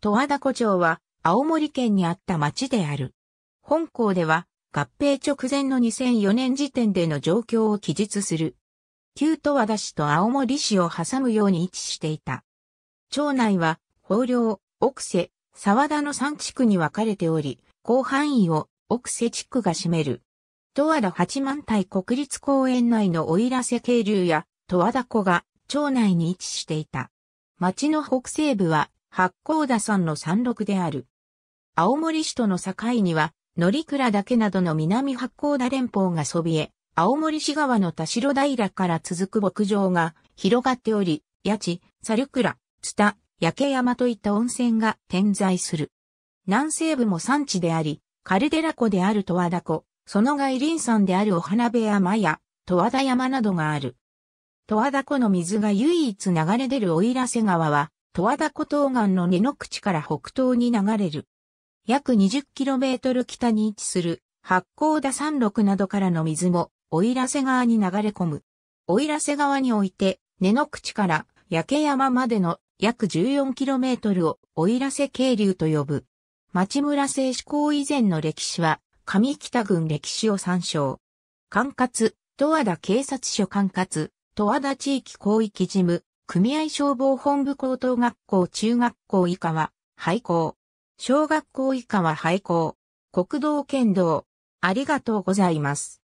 十和田湖町は青森県にあった町である。本校では合併直前の2004年時点での状況を記述する。旧十和田市と青森市を挟むように位置していた。町内は、豊漁、奥瀬、沢田の3地区に分かれており、広範囲を奥瀬地区が占める。十和田八幡平国立公園内の奥入瀬渓流や十和田湖が町内に位置していた。町の北西部は八甲田山の山麓である。青森市との境には、乗倉岳などの南八甲田連峰がそびえ、青森市側の田代平から続く牧場が広がっており、八地、猿倉、津田、焼山といった温泉が点在する。南西部も産地であり、カルデラ湖である十和田湖、その外輪山であるお花部山や十和田山などがある。十和田湖の水が唯一流れ出る奥入瀬川は、十和田湖東岸の根の口から北東に流れる。約 20km 北に位置する八甲田山麓などからの水も、奥入瀬川に流れ込む。奥入瀬川において、根の口から焼山までの約 14km を奥入瀬渓流と呼ぶ。町村製志行以前の歴史は、上北郡歴史を参照。管轄、十和田警察署管轄、十和田地域広域事務、組合消防本部高等学校中学校以下は廃校。小学校以下は廃校。国道県道。ありがとうございます。